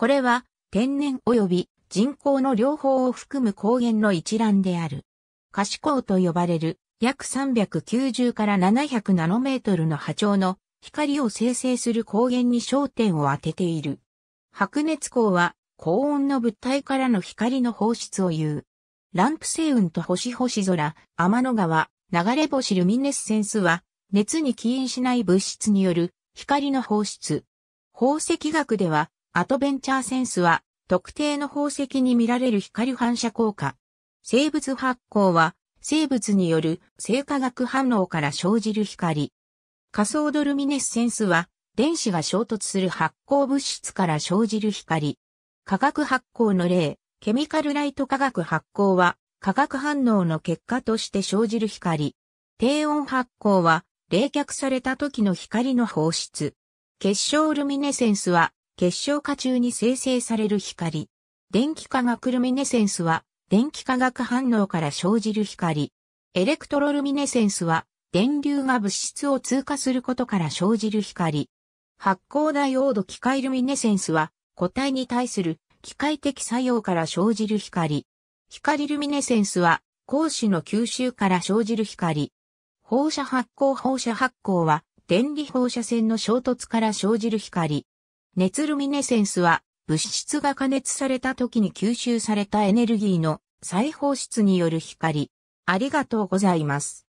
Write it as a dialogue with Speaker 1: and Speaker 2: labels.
Speaker 1: これは天然及び人工の両方を含む高原の一覧
Speaker 2: である。可視光と呼ばれる約390から700ナノメートルの波長の光を生成する光源に焦点を当てている。白熱光は高温の物体からの光の放出を言う。ランプ星雲と星星空、天の川、流れ星ルミネッセンスは熱に起因しない物質による光の放出。宝石学ではアドベンチャーセンスは、特定の宝石に見られる光反射効果。生物発光は、生物による生化学反応から生じる光。仮想ドルミネッセンスは、電子が衝突する発光物質から生じる光。化学発光の例、ケミカルライト化学発光は、化学反応の結果として生じる光。低温発光は、冷却された時の光の放出。結晶ルミネセンスは、結晶化中に生成される光。電気化学ルミネセンスは、電気化学反応から生じる光。エレクトロルミネセンスは、電流が物質を通過することから生じる光。発光ダイオード機械ルミネセンスは、個体に対する機械的作用から生じる光。光ルミネセンスは、光子の吸収から生じる光。放射発光放射発光は、電離放射線の衝突から生じる光。熱ルミネセンスは、物質が加熱された時に吸収されたエネルギーの再放出に
Speaker 1: よる光。ありがとうございます。